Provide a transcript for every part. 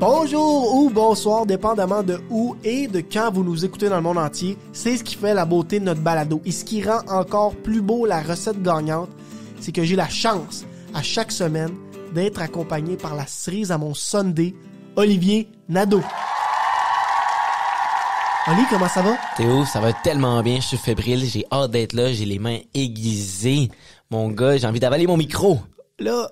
Bonjour ou bonsoir, dépendamment de où et de quand vous nous écoutez dans le monde entier, c'est ce qui fait la beauté de notre balado et ce qui rend encore plus beau la recette gagnante, c'est que j'ai la chance à chaque semaine d'être accompagné par la cerise à mon Sunday, Olivier Nadeau. Olivier, comment ça va? Théo, ça va tellement bien, je suis fébrile, j'ai hâte d'être là, j'ai les mains aiguisées. Mon gars, j'ai envie d'avaler mon micro. Là,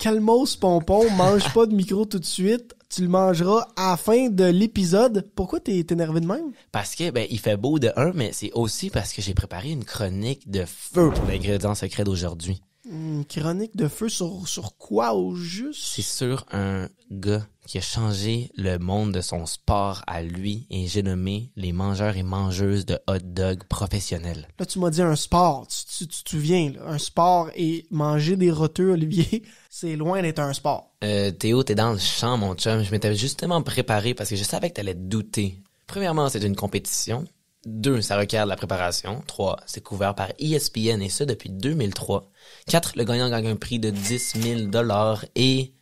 calmos pompon, mange pas de micro tout de suite. Tu le mangeras à la fin de l'épisode. Pourquoi t'es énervé de même? Parce que, ben, il fait beau de un, mais c'est aussi parce que j'ai préparé une chronique de feu pour l'ingrédient secret d'aujourd'hui. Une chronique de feu sur, quoi au juste? C'est sur un gars qui a changé le monde de son sport à lui et j'ai nommé les mangeurs et mangeuses de hot dog professionnels. Là, tu m'as dit un sport. Tu te souviens, un sport et manger des roteux, Olivier, c'est loin d'être un sport. Euh, Théo, t'es dans le champ, mon chum. Je m'étais justement préparé parce que je savais que t'allais te douter. Premièrement, c'est une compétition. Deux, ça requiert de la préparation. Trois, c'est couvert par ESPN et ça depuis 2003. Quatre, le gagnant gagne un prix de 10 000 dollars et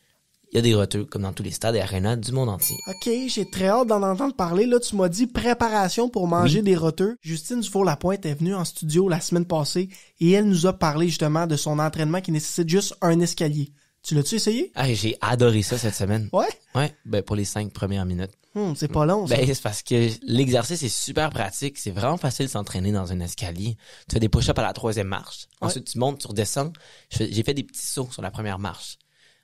il y a des retours comme dans tous les stades et arénas du monde entier. OK, j'ai très hâte d'en entendre parler. Là, tu m'as dit préparation pour manger des roteux. Justine Dufour-Lapointe est venue en studio la semaine passée et elle nous a parlé justement de son entraînement qui nécessite juste un escalier. Tu l'as-tu essayé? Ah, j'ai adoré ça cette semaine. ouais? Ouais, ben pour les cinq premières minutes. Hmm, c'est pas long, ça. Ben, c'est parce que l'exercice est super pratique. C'est vraiment facile de s'entraîner dans un escalier. Tu fais des push-ups à la troisième marche. Ensuite, tu montes, tu redescends. J'ai fait des petits sauts sur la première marche.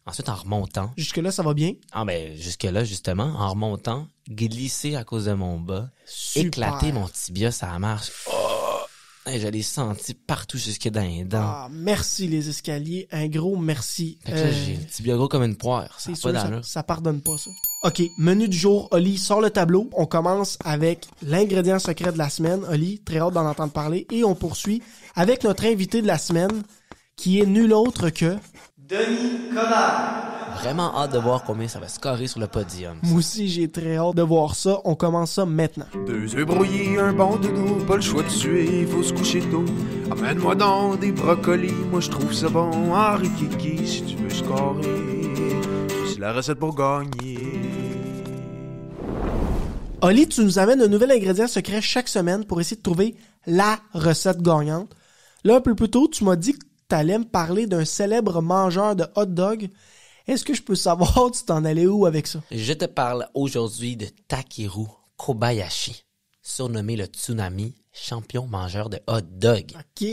Ensuite, en remontant. Jusque-là, ça va bien? Ah ben, jusque-là, justement, en remontant, glisser à cause de mon bas, éclater mon tibia, ça marche. Oh! Hey, je senti partout jusqu'à dans les dents. Ah, merci les escaliers. Un gros merci. Euh, j'ai un petit gros comme une poire. Ça, C'est ça pardonne pas, ça. OK, menu du jour. Oli, sort le tableau. On commence avec l'ingrédient secret de la semaine. Oli, très hâte d'en entendre parler. Et on poursuit avec notre invité de la semaine, qui est nul autre que Denis Vraiment hâte de voir combien ça va scorer sur le podium. Moi aussi, j'ai très hâte de voir ça. On commence ça maintenant. Deux œufs brouillés, un bon doudou, pas le choix de tuer, faut se coucher tôt. Amène-moi dans des brocolis, moi je trouve ça bon. Henri Kiki, si tu veux scorer, c'est la recette pour gagner. Oli, tu nous amènes un nouvel ingrédient secret chaque semaine pour essayer de trouver la recette gagnante. Là, un peu plus tôt, tu m'as dit t'allais me parler d'un célèbre mangeur de hot dog. Est-ce que je peux savoir tu t'en allais où avec ça? Je te parle aujourd'hui de Takiru Kobayashi surnommé le Tsunami, champion mangeur de hot dog. OK,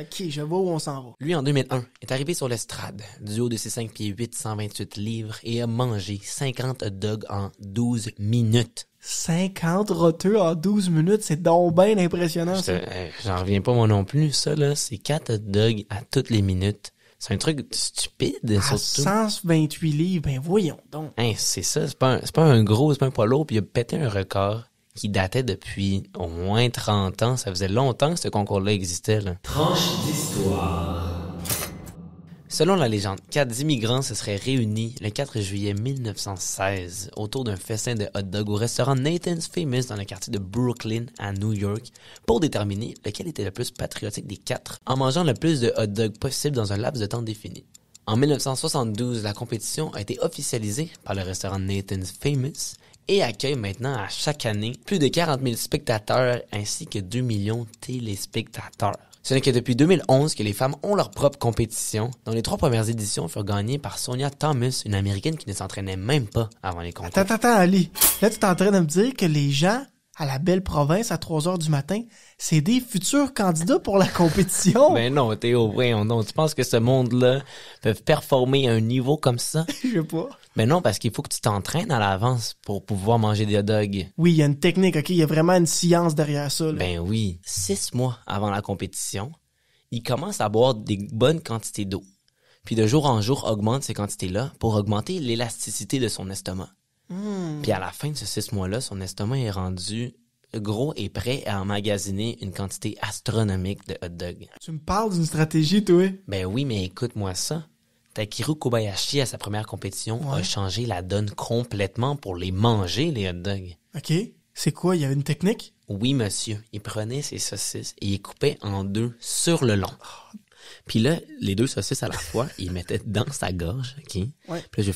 OK, je vois où on s'en va. Lui, en 2001, est arrivé sur l'estrade, du haut de ses 5 pieds 8, 128 livres, et a mangé 50 hot dogs en 12 minutes. 50 roteux en 12 minutes, c'est donc bien impressionnant. Eh, j'en reviens pas moi non plus, ça là, c'est 4 hot dogs à toutes les minutes. C'est un truc stupide, à 128 livres, ben voyons donc. Hein, c'est ça, c'est pas, un, pas un gros, c'est pas un poids lourd, puis il a pété un record qui datait depuis au moins 30 ans. Ça faisait longtemps que ce concours-là existait. Là. Tranche d'histoire. Selon la légende, quatre immigrants se seraient réunis le 4 juillet 1916 autour d'un festin de hot dog au restaurant Nathan's Famous dans le quartier de Brooklyn à New York pour déterminer lequel était le plus patriotique des quatre en mangeant le plus de hot dog possible dans un laps de temps défini. En 1972, la compétition a été officialisée par le restaurant Nathan's Famous et accueille maintenant à chaque année plus de 40 000 spectateurs ainsi que 2 millions de téléspectateurs. Ce n'est que depuis 2011 que les femmes ont leur propre compétition, dont les trois premières éditions furent gagnées par Sonia Thomas, une Américaine qui ne s'entraînait même pas avant les concours. Attends, attends, Ali. Là, tu es en train de me dire que les gens à la belle province à 3 heures du matin, c'est des futurs candidats pour la compétition. Mais ben non, Théo, voyons non. Tu penses que ce monde-là peut performer à un niveau comme ça? Je sais pas. Ben non, parce qu'il faut que tu t'entraînes à l'avance pour pouvoir manger des hot dogs. Oui, il y a une technique, OK? Il y a vraiment une science derrière ça. Ben oui. Six mois avant la compétition, il commence à boire des bonnes quantités d'eau. Puis de jour en jour, augmente ces quantités-là pour augmenter l'élasticité de son estomac. Hmm. Puis à la fin de ces six mois-là, son estomac est rendu gros et prêt à emmagasiner une quantité astronomique de hot dogs. Tu me parles d'une stratégie, toi? Ben oui, mais écoute-moi ça. Takiru Kobayashi, à sa première compétition, a changé la donne complètement pour les manger, les hot dogs. OK. C'est quoi? Il y avait une technique? Oui, monsieur. Il prenait ses saucisses et il coupait en deux sur le long. Puis là, les deux saucisses à la fois, il mettait dans sa gorge, OK? Puis là,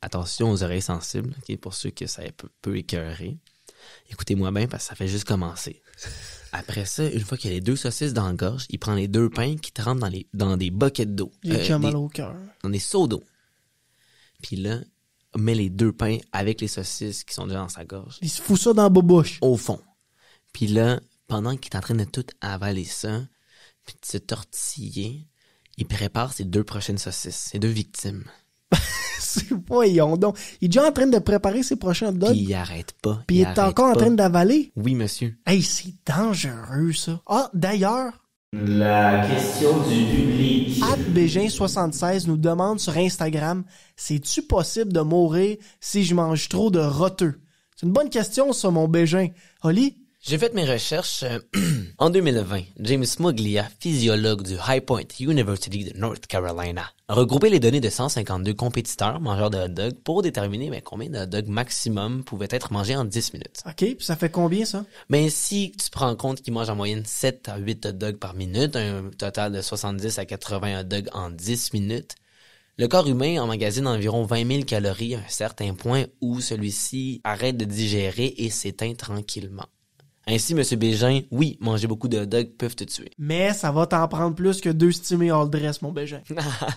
attention aux oreilles sensibles, OK? Pour ceux que ça peut, peu Écoutez-moi bien parce que ça fait juste commencer. Après ça, une fois qu'il a les deux saucisses dans la gorge, il prend les deux pains qui te dans, les, dans des buckets d'eau. Il est a euh, mal au cœur. Dans des seaux d'eau. Puis là, met les deux pains avec les saucisses qui sont déjà dans sa gorge. Il se fout ça dans la bouche. Au fond. Puis là, pendant qu'il est en train de tout avaler ça, puis de se tortiller, il prépare ses deux prochaines saucisses, ses deux victimes. C'est Voyons donc. Il est déjà en train de préparer ses prochains dons. il arrête pas. Puis il, est encore en train d'avaler. Oui, monsieur. Hey, c'est dangereux, ça. Ah, d'ailleurs... La question du public. Bégin76 nous demande sur Instagram, c'est-tu possible de mourir si je mange trop de roteux? C'est une bonne question, ça, mon Bégin. Oli, j'ai fait mes recherches euh, en 2020. James Moglia, physiologue du High Point University de North Carolina, a regroupé les données de 152 compétiteurs mangeurs de hot dog pour déterminer ben, combien de hot dog maximum pouvait être mangés en 10 minutes. OK, puis ça fait combien ça Mais ben, si tu prends en compte qu'ils mangent en moyenne 7 à 8 hot dogs par minute, un total de 70 à 80 hot dogs en 10 minutes, le corps humain emmagasine environ 20 000 calories à un certain point où celui-ci arrête de digérer et s'éteint tranquillement. Ainsi, M. Bégin, oui, manger beaucoup de hot dogs peuvent te tuer. Mais ça va t'en prendre plus que deux stimés all dress, mon Bégin.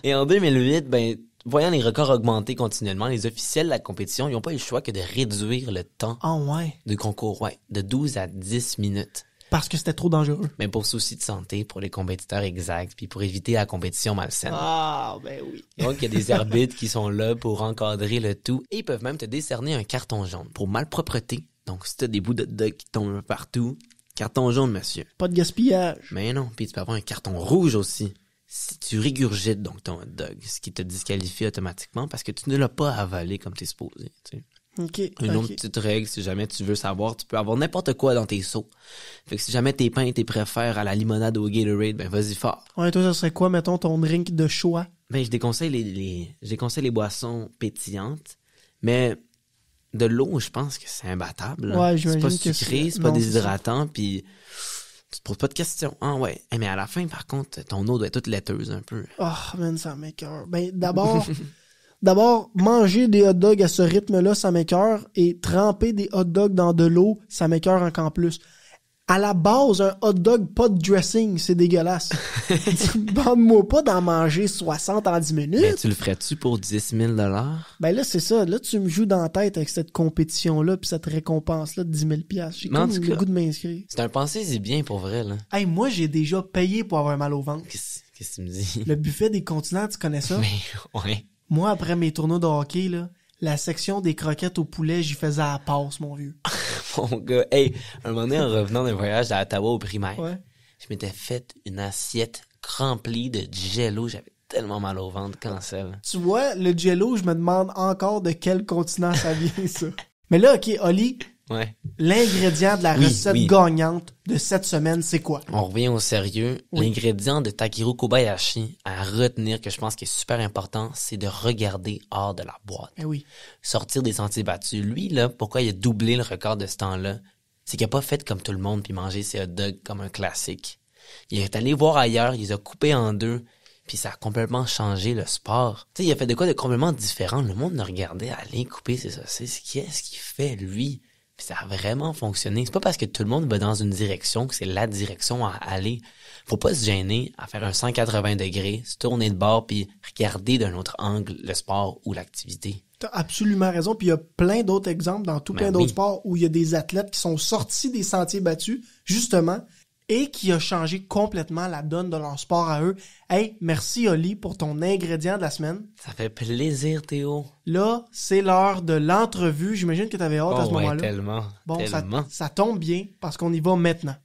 Et en 2008, ben, voyant les records augmenter continuellement, les officiels de la compétition, n'ont pas eu le choix que de réduire le temps en ah, ouais. de concours, ouais, de 12 à 10 minutes. Parce que c'était trop dangereux. Mais pour souci de santé, pour les compétiteurs exacts, puis pour éviter la compétition malsaine. Ah, ben oui. Donc, il y a des arbitres qui sont là pour encadrer le tout et peuvent même te décerner un carton jaune pour malpropreté donc, si t'as des bouts de dog qui tombent partout, carton jaune, monsieur. Pas de gaspillage. Mais non, puis tu peux avoir un carton rouge aussi. Si tu régurgites donc ton hot dog, ce qui te disqualifie automatiquement parce que tu ne l'as pas avalé comme t'es supposé. Tu sais. Une autre petite règle, si jamais tu veux savoir, tu peux avoir n'importe quoi dans tes seaux. Fait que si jamais tes pains, t'es préfères à la limonade ou au Gatorade, ben vas-y fort. Ouais, toi, ça serait quoi, mettons, ton drink de choix? Ben, je déconseille les, je déconseille les boissons pétillantes, mais de l'eau, je pense que c'est imbattable. c'est pas sucré, c'est pas déshydratant, puis tu te poses pas de questions. Ah ouais. Eh, mais à la fin, par contre, ton eau doit être toute laiteuse un peu. Oh, man, ça m'écœure. Ben, d'abord, d'abord, manger des hot dogs à ce rythme-là, ça m'écœure. Et tremper des hot dogs dans de l'eau, ça m'écœure encore plus à la base, un hot dog pas de dressing, c'est dégueulasse. Bande-moi pas d'en manger 60 en 10 ben, minutes. Mais tu le ferais-tu pour 10 000 Ben là, c'est ça. Là, tu me joues dans la tête avec cette compétition-là puis cette récompense-là de 10 000 J'ai comme le goût de m'inscrire. C'est un pensée, c'est bien pour vrai, là. Hey, moi, j'ai déjà payé pour avoir un mal au ventre. Qu'est-ce que tu me dis? Le buffet des continents, tu connais ça? Mais, ouais. Moi, après mes tournois de hockey, là, la section des croquettes au poulet, j'y faisais à la passe, mon vieux. mon gars. Hey, un moment donné, en revenant d'un voyage à Ottawa au primaire, je m'étais fait une assiette remplie de jello. J'avais tellement mal au ventre, ça... Tu vois, le jello, je me demande encore de quel continent ça vient, ça. Mais là, OK, Oli, L'ingrédient de la recette gagnante de cette semaine, c'est quoi? On revient au sérieux. L'ingrédient de Takiro Kobayashi à retenir, que je pense qu'il est super important, c'est de regarder hors de la boîte. Eh oui. Sortir des sentiers battus. Lui, là, pourquoi il a doublé le record de ce temps-là? C'est qu'il n'a pas fait comme tout le monde puis manger ses hot dogs comme un classique. Il est allé voir ailleurs, il les a coupés en deux, puis ça a complètement changé le sport. Tu sais, il a fait de quoi de complètement différent. Le monde ne regardait aller couper ses saucisses. Qu'est-ce qu'il fait, lui? ça a vraiment fonctionné. C'est pas parce que tout le monde va dans une direction que c'est la direction à aller. Faut pas se gêner à faire un 180 degrés, se tourner de bord puis regarder d'un autre angle le sport ou l'activité. T'as absolument raison. Puis il y a plein d'autres exemples dans tout ben plein d'autres sports où il y a des athlètes qui sont sortis des sentiers battus, justement, et qui a changé complètement la donne de leur sport à eux. Hey, merci Oli pour ton ingrédient de la semaine. Ça fait plaisir Théo. Là, c'est l'heure de l'entrevue. J'imagine que tu avais hâte à oh, ce moment-là. Bon, tellement. Ça, ça tombe bien parce qu'on y va maintenant.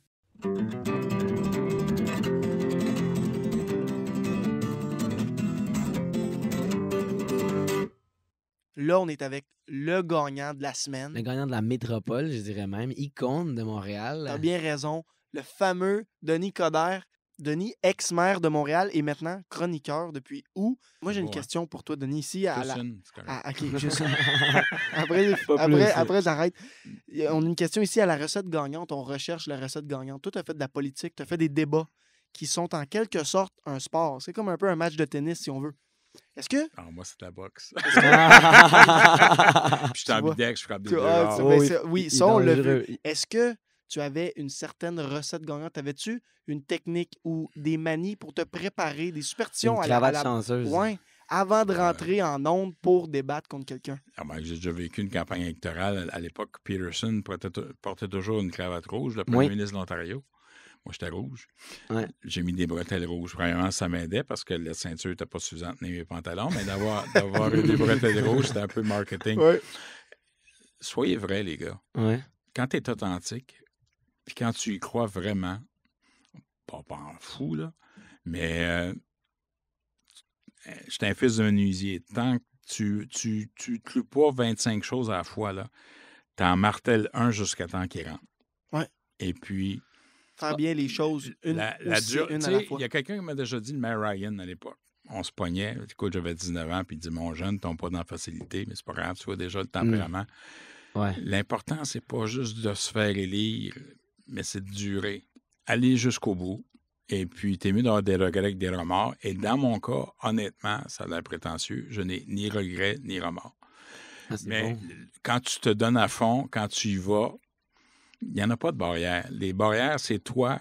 Là, on est avec le gagnant de la semaine. Le gagnant de la métropole, je dirais même, icône de Montréal. T'as bien raison le fameux Denis Coderre. Denis, ex-maire de Montréal et maintenant chroniqueur depuis où? Moi, j'ai une question pour toi, Denis, ici à, après, après, j'arrête. On a une question ici à la recette gagnante. On recherche la recette gagnante. Toi, t'as fait de la politique, tu fait des débats qui sont en quelque sorte un sport. C'est comme un peu un match de tennis, si on veut. Est-ce que. Ah, moi, c'est de la boxe. je suis je suis ben, oh, Oui, sont le Est-ce que tu avais une certaine recette gagnante. Avais-tu une technique ou des manies pour te préparer, des superstitions à, la, à chanceuse. avant de rentrer en onde pour débattre contre quelqu'un? Ah, ben, j'ai déjà vécu une campagne électorale. À l'époque, Peterson portait, toujours une cravate rouge, le premier ministre de l'Ontario. Moi, j'étais rouge. J'ai mis des bretelles rouges. Premièrement, ça m'aidait parce que la ceinture n'était pas suffisante ni mes pantalons, mais d'avoir des bretelles rouges, c'était un peu marketing. Soyez vrai, les gars. Quand tu es authentique, puis quand tu y crois vraiment, pas, pas en fou, là, mais euh, euh, je suis un fils de menuisier. Tant que tu tu, tu, pas 25 choses à la fois, là, t'en martèles un jusqu'à temps qu'il rentre. Ouais. Et puis. Faire bien les choses une, la, à la fois. Il y a quelqu'un qui m'a déjà dit le maire Ryan à l'époque. On se pognait. Écoute, j'avais 19 ans, puis il dit Mon jeune, tombe pas dans la facilité, mais c'est pas grave, tu vois déjà le hmm. tempérament. L'important, Ouais. L'important, c'est pas juste de se faire élire, mais c'est de durer. Aller jusqu'au bout. Et puis, t'es mieux d'avoir des regrets des remords. Et dans mon cas, honnêtement, ça a l'air prétentieux, je n'ai ni regrets ni remords. Ah, mais quand tu te donnes à fond, quand tu y vas, il n'y en a pas de barrière. Les barrières, c'est toi,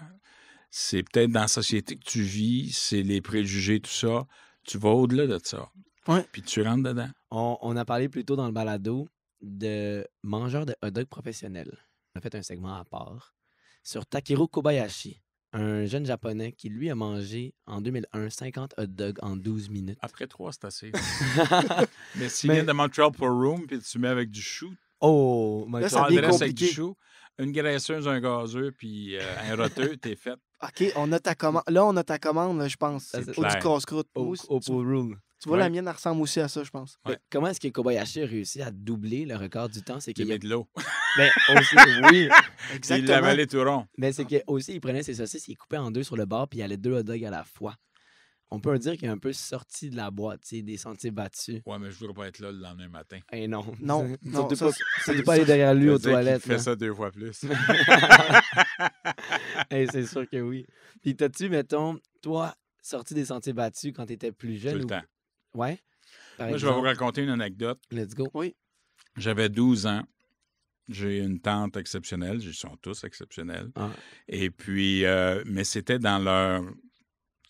c'est peut-être dans la société que tu vis, c'est les préjugés, tout ça. Tu vas au-delà de ça. Ouais. Puis tu rentres dedans. On, a parlé plus tôt dans le balado de mangeurs de hot dog professionnels. On a fait un segment à part sur Takeru Kobayashi, un jeune japonais qui, lui, a mangé en 2001 50 hot dogs en 12 minutes. Après trois, c'est assez. Mais s'il vient de Montreal pour Room, puis tu mets avec du chou. Oh, my Là, ça devient compliqué. avec du chou, une graisseuse, un gazeux, puis euh, un roteux, t'es fait. OK, on a ta commande. Là, on a ta commande, je pense. du casse Au, room. Tu vois, la mienne, ressemble aussi à ça, je pense. Comment est-ce que Kobayashi a réussi à doubler le record du temps? C'est qu'il de l'eau. Ben, aussi, oui. Exactement. Il tout rond. Mais ben, c'est que aussi, il prenait ses saucisses, il coupait en deux sur le bord, puis il allait deux hot dogs à la fois. On peut dire qu'il est un peu sorti de la boîte, des sentiers battus. Ouais, mais je ne voudrais pas être là le lendemain matin. Eh non. Non. ça ne pas, pas aller derrière lui aux toilettes. Il fait ça deux fois plus. Eh, c'est sûr que oui. Puis t'as-tu, mettons, toi, sorti des sentiers battus quand tu étais plus jeune? Tout le temps. Ouais. Moi, je vais vous raconter une anecdote. Let's go. Oui. J'avais 12 ans. J'ai une tante exceptionnelle. Ils sont tous exceptionnels. Ah. Et puis, euh, mais c'était dans leur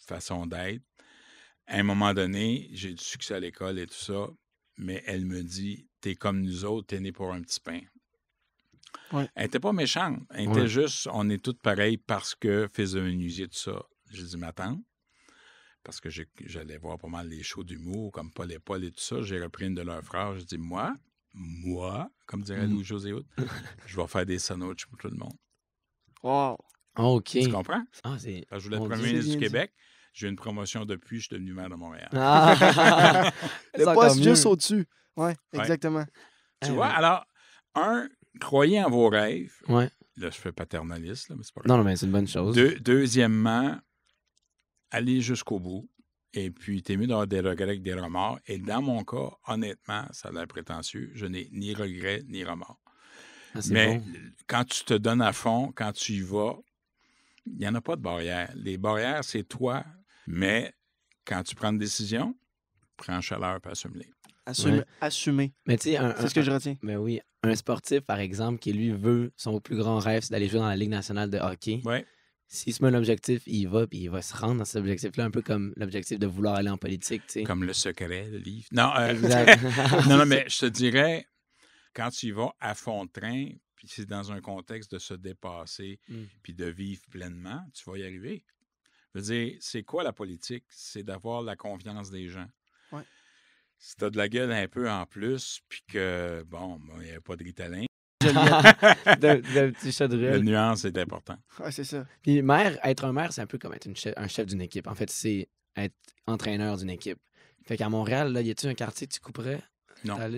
façon d'être. À un moment donné, j'ai du succès à l'école et tout ça, mais elle me dit T'es comme nous autres, t'es né pour un petit pain. Ouais. Elle n'était pas méchante. Elle était juste On est toutes pareilles parce que fais un usier, tout ça. J'ai dit Ma tante, parce que j'allais voir pas mal les shows d'humour, comme Paul et Paul et tout ça. J'ai repris une de leurs phrases. Je dis, moi, moi, comme dirait mm. Louis-José je vais faire des sandwichs pour tout le monde. Wow! Ah, OK. Tu comprends? Ah, c'est... je voulais être premier ministre du Québec. J'ai eu une promotion depuis, je suis devenu maire de Montréal. Ah. le poste juste au-dessus. Oui, exactement. Tu eh vois, alors, un, croyez en vos rêves. Ouais. Là, je fais paternaliste, là, mais c'est pas grave. Non, non, mais c'est une bonne chose. deuxièmement, aller jusqu'au bout. Et puis, t'es mieux d'avoir des regrets que des remords. Et dans mon cas, honnêtement, ça a l'air prétentieux, je n'ai ni regrets ni remords. Ah, mais quand tu te donnes à fond, quand tu y vas, il n'y en a pas de barrière. Les barrières, c'est toi. Mais quand tu prends une décision, prends chaleur et assume-les. Assume, Assumer. Mais c'est ce que je retiens. Mais ben oui, un sportif, par exemple, qui lui veut, son plus grand rêve, c'est d'aller jouer dans la Ligue nationale de hockey. Ouais s'il se met un objectif, il va, puis il va se rendre dans cet objectif-là, un peu comme l'objectif de vouloir aller en politique. Tu sais. Comme le secret, le livre. Non, euh, non, mais je te dirais, quand tu y vas à fond de train, puis c'est dans un contexte de se dépasser, hmm. puis de vivre pleinement, tu vas y arriver. Je veux dire, c'est quoi la politique? C'est d'avoir la confiance des gens. Ouais. Si as de la gueule un peu en plus, puis que, bon, il n'y a pas de ritalin, d'un La nuance est important. Ouais, c'est ça. Puis être un maire, c'est un peu comme être un chef d'une équipe. En fait, c'est être entraîneur d'une équipe. Fait qu'à Montréal, là, y a-tu un quartier que tu couperais? Non. Ta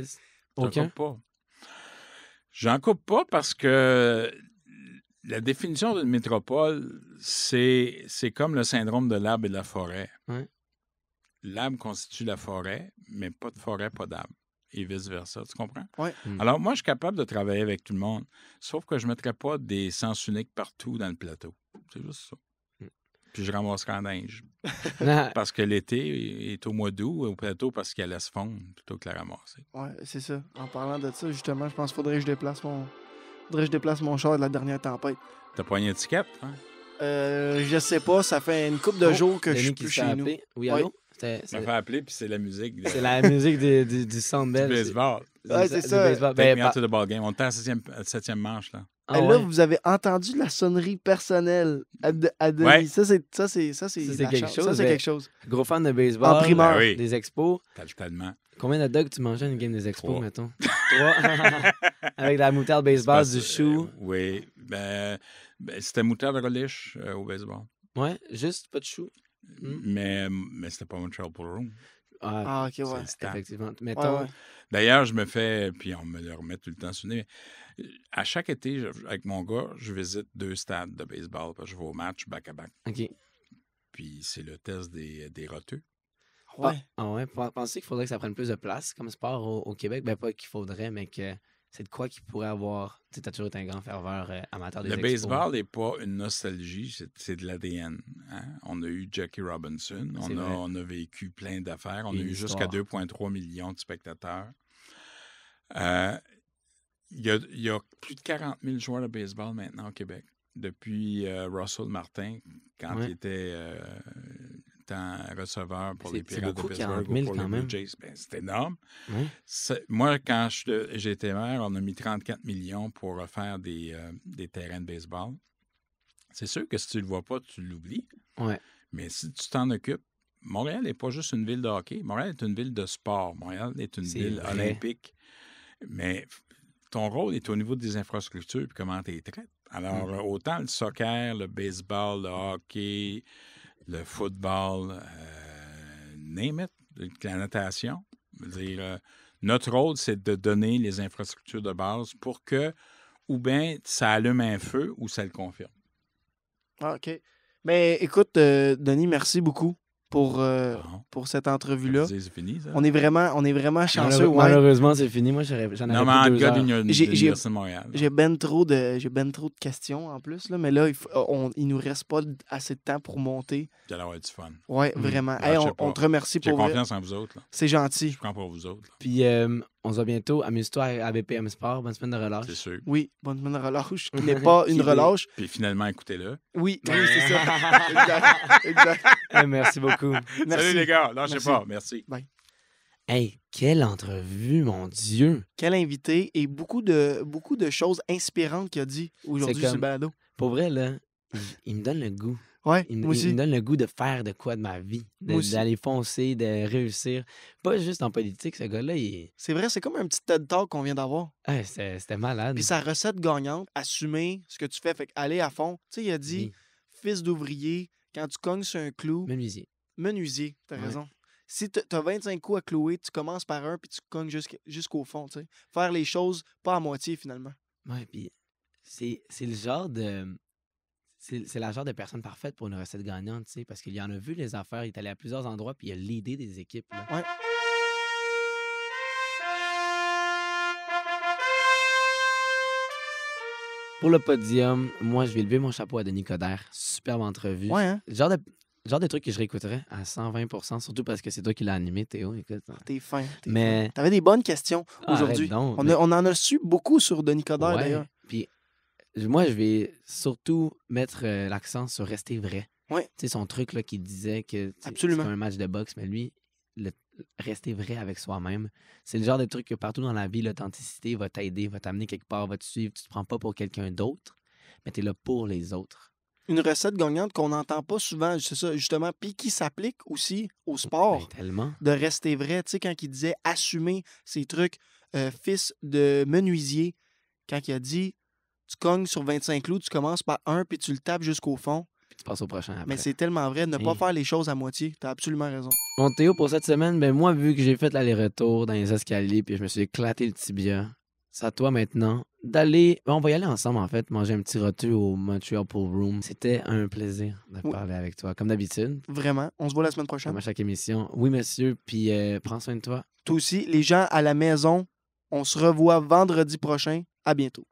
Coupe pas. J'en coupe pas parce que la définition d'une métropole, c'est, c'est comme le syndrome de l'arbre et de la forêt. Ouais. L'arbre constitue la forêt, mais pas de forêt, pas d'arbre et vice-versa. Tu comprends? Oui. Hmm. Alors, moi, je suis capable de travailler avec tout le monde, sauf que je ne mettrai pas des sens uniques partout dans le plateau. C'est juste ça. Hmm. Puis je ramasserai en dingue. Ah. parce que l'été est au mois d'août au plateau parce qu'elle laisse fondre plutôt que la ramasser. Oui, c'est ça. En parlant de ça, justement, je pense qu'il faudrait que je déplace mon. Faudrait je déplace mon char de la dernière tempête. T'as pas une étiquette, hein? Euh, je sais pas, ça fait une couple de oh, jours que je suis plus chez nous. Oui, allô? Oui. Ça m'a fait appeler, puis c'est la musique. C'est la musique du, du, du Sandbell. Du baseball. Ouais, c'est ça. Baseball. Take ben, me out ball game. On est à la septième, manche, là. Ah, là, vous avez entendu la sonnerie personnelle à, de, Ça, c'est ça, c'est ça, c'est quelque chose. c'est ben, quelque chose. Gros fan de baseball. En primeur. Ben des expos. Totalement. Combien de dogs tu mangeais dans une game des expos, mettons? Trois. Avec la moutarde baseball du chou. Euh, oui. Ben, ben c'était moutarde relish euh, au baseball. Ouais, juste pas de chou. Mm. Mais, mais c'était pas Montreal pour Room. Ah, ah, ok, ouais. Effectivement. D'ailleurs, je me fais, puis on me le remet tout le temps sur le nez, euh, à chaque été, avec mon gars, je visite deux stades de baseball, parce je vais au match back-à-back. OK. Puis c'est le test des, des roteux. Ouais. Ah, ah ouais. Pensez qu'il faudrait que ça prenne plus de place comme sport au, au Québec? Ben, pas qu'il faudrait, mais que c'est de quoi qui pourrait avoir. Tu as toujours un grand ferveur euh, amateur amateur baseball. Le baseball n'est pas une nostalgie, c'est de l'ADN. Hein. On a eu Jackie Robinson, on a, vécu plein d'affaires, on a eu jusqu'à 2,3 millions de spectateurs. Euh, il, y a, plus de 40 000 joueurs de baseball maintenant au Québec. Depuis euh, Russell Martin, quand il était receveur pour les Pirates de Baseball pour les Blue Jays. Ben, c'est énorme. Moi, quand j'étais maire, on a mis 34 millions pour refaire euh, des, terrains de baseball. C'est sûr que si tu ne le vois pas, tu l'oublies. Ouais. Mais si tu t'en occupes, Montréal n'est pas juste une ville de hockey. Montréal est une ville de sport. Montréal est une ville olympique. Mais ton rôle est au niveau des infrastructures et comment tu les traites. Alors, mm. euh, autant le soccer, le baseball, le hockey, le football, euh, name it, la natation. Euh, notre rôle, c'est de donner les infrastructures de base pour que, ou bien ça allume un feu ou ça le confirme. Ah, OK. Mais écoute, euh, Denis, merci beaucoup pour, euh, ah. pour cette entrevue-là. On est vraiment, on est vraiment chanceux. Malheureusement, c'est fini. Moi, j'en avais Non, mais en cas de Montréal. J'ai ben trop, de, ben trop de questions en plus, là, mais là, il, on, nous reste pas assez de temps pour monter. Ça va être du fun. Oui, hmm. vraiment. Ah, on, te remercie pour. J'ai confiance en vous autres. C'est gentil. Je prends pour vous autres. Puis, euh, on se voit bientôt. Amuse-toi à BPM Sport. Bonne semaine de relâche. C'est sûr. Oui, bonne semaine de relâche. Il n'est pas une relâche. Puis finalement, écoutez-le. Oui, oui c'est ça. exact. exact. Merci beaucoup. Merci. Salut les gars. je sais pas. Merci. Hey, quelle entrevue, mon Dieu! Quel invité et beaucoup de, beaucoup de choses inspirantes qu'il a dit aujourd'hui sur Pour vrai, là, il, me donne le goût. Ouais, il, me donne le goût de faire de quoi de ma vie, d'aller foncer, de réussir. Pas juste en politique, ce gars-là. C'est vrai, c'est comme un petit TED Talk qu'on vient d'avoir. Ah, c'était malade. Puis sa recette gagnante, assumer ce que tu fais, fait aller à fond. Tu sais, il a dit fils d'ouvrier, quand tu cognes sur un clou. Menuisier. Menuisier, t'as raison. Si t'as 25 coups à clouer, tu commences par un puis tu cognes jusqu'au fond, tu sais. Faire les choses pas à moitié, finalement. Ouais, puis c'est le genre de. C'est la genre de personne parfaite pour une recette gagnante, tu sais, parce qu'il y en a vu les affaires, il est allé à plusieurs endroits, puis il a l'idée des équipes. Là. Pour le podium, moi, je vais lever mon chapeau à Denis Coderre. Superbe entrevue. Hein? Genre de, genre de trucs que je réécouterais à 120 surtout parce que c'est toi qui l'as animé, Théo. Écoute. Ah, t'es fin. T'avais des bonnes questions ah, aujourd'hui. Donc, on, on, en a su beaucoup sur Denis Coderre, d'ailleurs. Puis, moi, je vais surtout mettre euh, l'accent sur rester vrai. Ouais. Tu sais, son truc là, qui disait que c'est un match de boxe, mais lui, le rester vrai avec soi-même. C'est le genre de truc que partout dans la vie, l'authenticité va t'aider, va t'amener quelque part, va te suivre. Tu te prends pas pour quelqu'un d'autre, mais tu es là pour les autres. Une recette gagnante qu'on n'entend pas souvent, c'est ça, justement, puis qui s'applique aussi au ben, sport. tellement. De rester vrai. Tu sais, quand il disait assumer ces trucs, euh, fils de menuisier, quand il a dit tu cognes sur 25 clous, tu commences par un, puis tu le tapes jusqu'au fond. tu passes au prochain Mais c'est tellement vrai, de ne pas faire les choses à moitié. Tu as absolument raison. Mon Théo, pour cette semaine, ben moi, vu que j'ai fait l'aller-retour dans les escaliers puis je me suis éclaté le tibia, c'est à toi maintenant d'aller. Ben, on va y aller ensemble, en fait, manger un petit retour au Montreal Pool Room. C'était un plaisir de parler avec toi, comme d'habitude. Vraiment. On se voit la semaine prochaine. à chaque émission. Oui, monsieur. Puis euh, prends soin de toi. Toi aussi. Les gens à la maison, on se revoit vendredi prochain. À bientôt.